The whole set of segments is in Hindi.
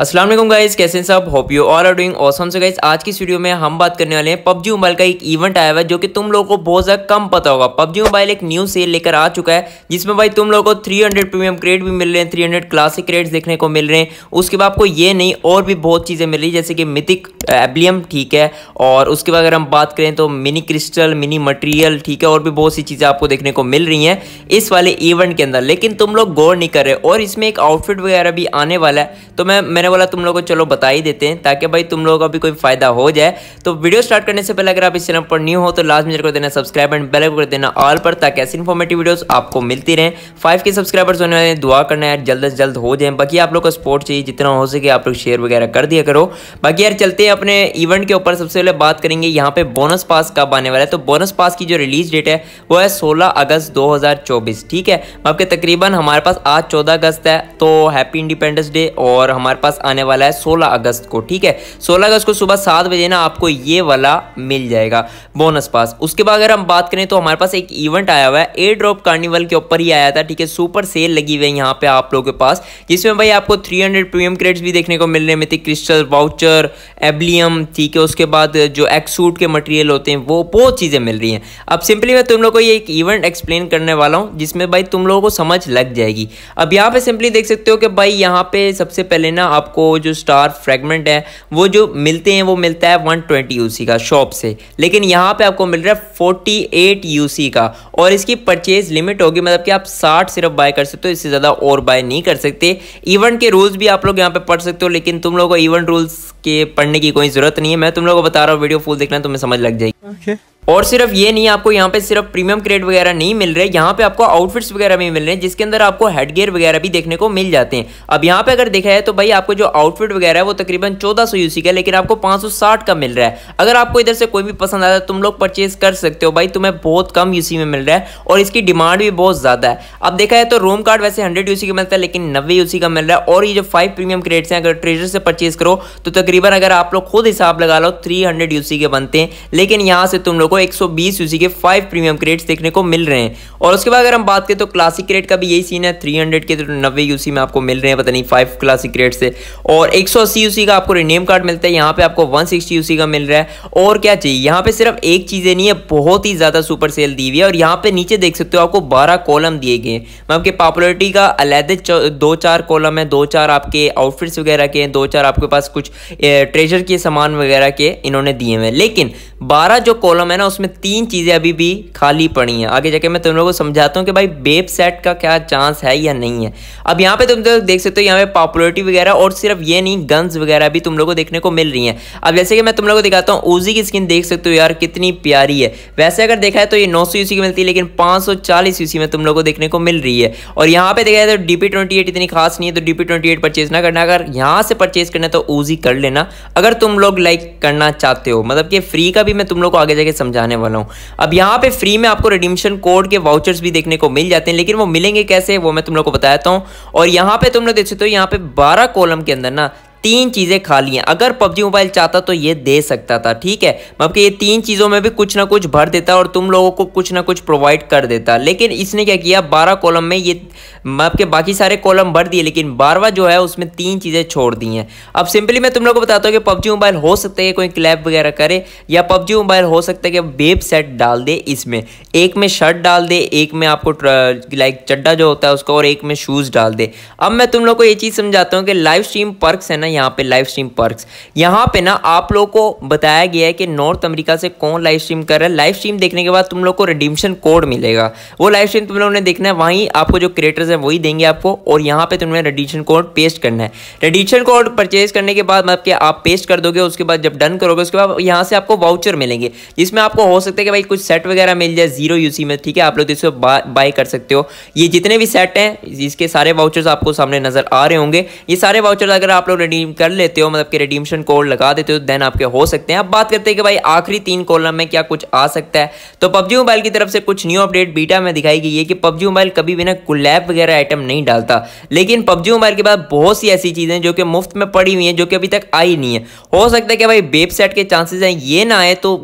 असलम गाइज कैसे सब hope you all are doing awesome से गाइज आज की वीडियो में हम बात करने वाले हैं पबजी मोबाइल का एक इवेंट आया हुआ है जो कि तुम लोगों को बहुत ज़्यादा कम पता होगा पबजी मोबाइल एक न्यू सेल लेकर आ चुका है जिसमें भाई तुम लोगों को 300 प्रीमियम क्रेड भी मिल रहे हैं 300 क्लासिक क्रेड देखने को मिल रहे हैं उसके बाद आपको ये नहीं और भी बहुत चीज़ें मिल रही जैसे कि मिथिक एबलियम ठीक है और उसके बाद अगर हम बात करें तो मिनी क्रिस्टल मिनी मटेरियल ठीक है और भी बहुत सी चीज़ें आपको देखने को मिल रही हैं इस वाले इवेंट के अंदर लेकिन तुम लोग गौर नहीं कर रहे और इसमें एक आउटफिट वगैरह भी आने वाला है तो मैं मैंने मैंने बोला तुम लोगों को चलो बता ही देते हैं ताकि भाई तुम लोगों का भी कोई फायदा हो जाए तो वीडियो स्टार्ट करने से पहले अगर आप इस चैनल पर न्यू हो तो लास्ट में कर देना सब्सक्राइब एंड बेल कर देना ऑल पर ताकि ऐसी इन्फॉर्मेटिव वीडियोस आपको मिलती रहे फाइव के सब्सक्राइबर्स होने वाले दुआ करना यार जल्द से जल्द हो जाए बाकी आप लोग का सपोर्ट चाहिए जितना हो सके आप लोग शेयर वगैरह कर दिया करो बाकी यार चलते हैं अपने इवेंट के ऊपर सबसे पहले बात करेंगे यहाँ पे बोनस पास कब आने वाला है तो बोनस पास की जो रिलीज डेट है वो है सोलह अगस्त दो ठीक है आपके तकरीबन हमारे पास आज चौदह अगस्त है तो हैप्पी इंडिपेंडेंस डे और हमारे पास आने वाला है सोलह अगस्त को ठीक है सोलह अगस्त को सुबह सात बजे ना आपको ये वाला मिल जाएगा बोनस पास उसके बाद अगर हम बात करें तो हमारे पास एक इवेंट आया हुआ है एयर ड्रॉप कार्निवल के ऊपर ही आया था ठीक है सुपर सेल लगी हुई है यहाँ पे आप लोगों के पास जिसमें भाई आपको थ्री हंड्रेड प्रीमियम क्रेड्स भी देखने को मिलने में हैं क्रिस्टल वाउचर एबलियम ठीक है उसके बाद जो एक्सूट के मटेरियल होते हैं वो बहुत चीज़ें मिल रही हैं अब सिंपली मैं तुम लोगों को ये एक इवेंट एक्सप्लेन करने वाला हूँ जिसमें भाई तुम लोगों को समझ लग जाएगी अब यहाँ पे सिंपली देख सकते हो कि भाई यहाँ पे सबसे पहले ना आपको जो स्टार फ्रेगमेंट है वो जो मिलते हैं वो मिलता है वन ट्वेंटी का शॉप से लेकिन यहाँ पे आपको मिल रहा है फोर्टी एट का और इसकी परचेज लिमिट होगी मतलब कि आप साठ सिर्फ बाय कर सकते हो इससे ज़्यादा और बाय नहीं कर सकते इवेंट के रूल्स भी आप लोग यहाँ पे पढ़ सकते हो लेकिन तुम लोग को इवेंट रूल्स के पढ़ पढ़ने की कोई जरूरत नहीं है मैं तुम लोगों को बता रहा हूँ वीडियो फुल देखना तुम्हें समझ लग जाएगी okay. और सिर्फ ये नहीं आपको यहाँ पे सिर्फ प्रीमियम क्रेड वगैरह नहीं मिल रहे यहाँ पे आपको आउटफिट्स वगैरह भी मिल रहे हैं जिसके अंदर आपको हेडगेयर वगैरह भी देखने को मिल जाते हैं अब यहाँ पे अगर देखा है तो भाई आपको जो आउटफिट वगैरह है वो तकरीबन 1400 यूसी का लेकिन आपको 560 का मिल रहा है अगर आपको इधर से कोई भी पसंद आता है तुम लोग परचेज कर सकते हो भाई तुम्हें बहुत कम यूसी में मिल रहा है और इसकी डिमांड भी बहुत ज़्यादा है अब देखा है तो रोम कार्ड वैसे हंड्रेड यूसी का मिलता है लेकिन नब्बे यूसी का मिल रहा है और ये जो फाइव प्रीमियम क्रेड्स हैं अगर ट्रेजर से परचेज करो तो तकरीबन अगर आप लोग खुद हिसाब लगा लो थ्री यूसी के बनते हैं लेकिन यहाँ से तुम लोग को आपको 120 यूसी के फाइव प्रीमियम क्रेट्स देखने को मिल रहे हैं और उसके बाद अगर हम बात करें तो क्लासिक क्रेट का भी यही सीन है 300 के तो नब्बे यूसी में आपको मिल रहे हैं पता नहीं फाइव क्लासिक क्रेट से और 180 यूसी का आपको रिनेम कार्ड मिलता है यहाँ पे आपको 160 यूसी का मिल रहा है और क्या चाहिए यहाँ पे सिर्फ एक चीज़ें नहीं है बहुत ही ज़्यादा सुपर सेल दी हुई है और यहाँ पे नीचे देख सकते हो आपको बारह कॉलम दिए गए मैं आपके पॉपुलरिटी का अलहदे दो चार कॉलम है दो चार आपके आउटफिट्स वगैरह के हैं दो चार आपके पास कुछ ट्रेजर के सामान वगैरह के इन्होंने दिए हुए लेकिन बारह जो कॉलम है ना ना उसमें तीन चीज़ें अभी भी खाली पड़ी हैं आगे जाके मैं तुम लोगों को समझाता हूँ कि भाई बेब सेट का क्या चांस है या नहीं है अब यहाँ पे तुम लोग तो देख सकते हो यहाँ पे पॉपुलरिटी वगैरह और सिर्फ ये नहीं गन्स वगैरह भी तुम लोगों को देखने को मिल रही हैं अब जैसे कि मैं तुम लोग को दिखाता हूँ ऊजी की स्किन देख सकते हो यार कितनी प्यारी है वैसे अगर देखा है तो ये नौ सौ की मिलती है लेकिन पाँच सौ में तुम लोग को देखने को मिल रही है और यहाँ पे देखा जाए तो डी इतनी खास नहीं है तो डी पी ट्वेंटी परचेज ना करना अगर यहाँ से परचेज करना तो ऊजी कर लेना अगर तुम लोग लाइक करना चाहते हो मतलब कि फ्री का भी मैं तुम लोग को आगे जाके समझ समझाने वाला हूँ अब यहाँ पे फ्री में आपको रिडीमशन कोड के वाउचर्स भी देखने को मिल जाते हैं लेकिन वो मिलेंगे कैसे वो मैं तुम लोग को बताता हूँ और यहाँ पे तुम लोग देख सकते हो यहाँ पे बारह कॉलम के अंदर ना तीन चीज़ें खा ली हैं अगर पबजी मोबाइल चाहता तो ये दे सकता था ठीक है मतलब कि ये तीन चीज़ों में भी कुछ ना कुछ भर देता और तुम लोगों को कुछ ना कुछ प्रोवाइड कर देता लेकिन इसने क्या किया बारह कॉलम में ये मतलब के बाकी सारे कॉलम भर दिए लेकिन बारवा जो है उसमें तीन चीज़ें छोड़ दी हैं अब सिंपली मैं तुम लोग को बताता हूँ कि पबजी मोबाइल हो सकता है कोई क्लैप वगैरह करे या पबजी मोबाइल हो सकता है कि वेब सेट डाल दे इसमें एक में शर्ट डाल दे एक में आपको लाइक चड्डा जो होता है उसका और एक में शूज़ डाल दे अब मैं तुम लोग को ये चीज़ समझाता हूँ कि लाइव स्ट्रीम पर्कस है ना यहाँ पे लाइव स्ट्रीम पर्क्स यहाँ पे ना आप लोगों को बताया गया है कि नॉर्थ अमेरिका से कौन लाइव स्ट्रीम कर रहा है लाइव स्ट्रीम देखने के बाद तुम लोग को रिडीमशन कोड मिलेगा वो लाइव स्ट्रीम तुम लोगों ने देखना है वहीं आपको जो क्रिएटर्स हैं वही देंगे आपको और यहाँ पे तुमने रडिशन कोड पेस्ट करना है रडिशन कोड परचेज करने के बाद मतलब कि आप पेस्ट कर दोगे उसके बाद जब डन करोगे उसके बाद यहाँ से आपको वाउचर मिलेंगे जिसमें आपको हो सकता है कि भाई कुछ सेट वगैरह मिल जाए जीरो यूसी में ठीक है आप लोग इसको बाय कर सकते हो ये जितने भी सेट हैं जिसके सारे वाउचर्स आपको सामने नजर आ रहे होंगे ये सारे वाउचर्स अगर आप लोग रेडी रिडीम कर लेते हो मतलब कि रिडीमशन कोड लगा देते हो देन आपके हो सकते हैं अब बात करते हैं कि भाई आखिरी तीन कॉलम में क्या कुछ आ सकता है तो पबजी मोबाइल की तरफ से कुछ न्यू अपडेट बीटा में दिखाई गई है कि पबजी मोबाइल कभी भी ना कुलैप वगैरह आइटम नहीं डालता लेकिन पबजी मोबाइल के बाद बहुत सी ऐसी चीज़ें जो कि मुफ्त में पड़ी हुई हैं जो कि अभी तक आई नहीं है हो सकता है कि भाई वेबसाइट के चांसेस हैं ये ना आए तो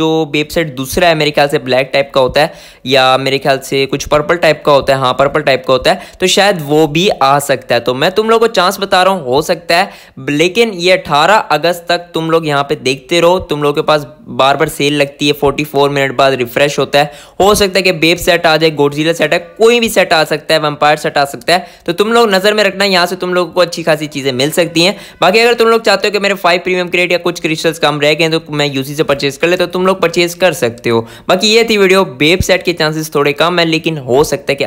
जो वेबसाइट दूसरा है मेरे ख्याल से ब्लैक टाइप का होता है या मेरे ख्याल से कुछ पर्पल टाइप का होता है हाँ पर्पल टाइप का होता है तो शायद वो भी आ सकता है तो मैं तुम लोग को चांस बता रहा हूँ हो सकता है लेकिन ये 18 अगस्त तक तुम लोग यहाँ पे देखते रहो तुम लोगों के पास बार बार सेल लगती है 44 मिनट बाद रिफ्रेश होता है हो सकता है कि बेब सेट आ जाए गोडजिला सेट है कोई भी सेट आ सकता है वम्पायर सेट आ सकता है तो तुम लोग नज़र में रखना यहाँ से तुम लोगों को अच्छी खासी चीज़ें मिल सकती हैं बाकी अगर तुम लोग चाहते हो कि मेरे फाइव प्रीमियम क्रेड या कुछ क्रिस्टल्स कम रह गए तो मैं यूसी से परचेज कर ले तो तुम लोग परचेज कर सकते हो बाकी ये थी वीडियो बेब सेट के चांसेस थोड़े कम है लेकिन हो सकता है